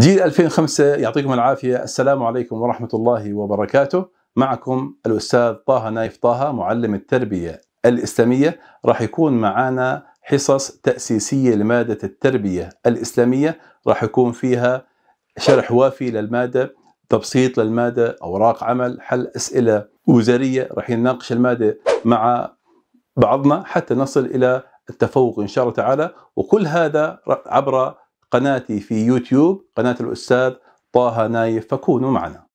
جيل 2005 يعطيكم العافية السلام عليكم ورحمة الله وبركاته معكم الأستاذ طه نايف طه معلم التربية الإسلامية راح يكون معنا حصص تأسيسية لمادة التربية الإسلامية راح يكون فيها شرح وافي للمادة تبسيط للمادة أوراق عمل حل أسئلة وزارية راح نناقش المادة مع بعضنا حتى نصل إلى التفوق إن شاء الله تعالى وكل هذا عبر قناتي في يوتيوب قناة الأستاذ طه نايف فكونوا معنا